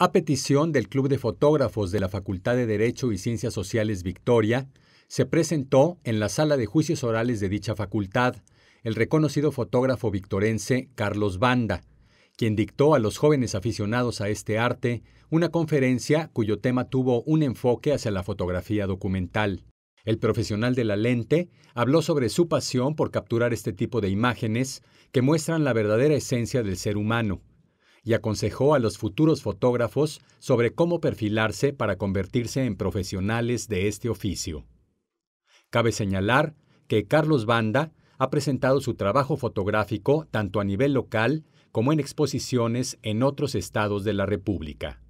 A petición del Club de Fotógrafos de la Facultad de Derecho y Ciencias Sociales Victoria, se presentó en la sala de juicios orales de dicha facultad el reconocido fotógrafo victorense Carlos Banda, quien dictó a los jóvenes aficionados a este arte una conferencia cuyo tema tuvo un enfoque hacia la fotografía documental. El profesional de la lente habló sobre su pasión por capturar este tipo de imágenes que muestran la verdadera esencia del ser humano, y aconsejó a los futuros fotógrafos sobre cómo perfilarse para convertirse en profesionales de este oficio. Cabe señalar que Carlos Banda ha presentado su trabajo fotográfico tanto a nivel local como en exposiciones en otros estados de la República.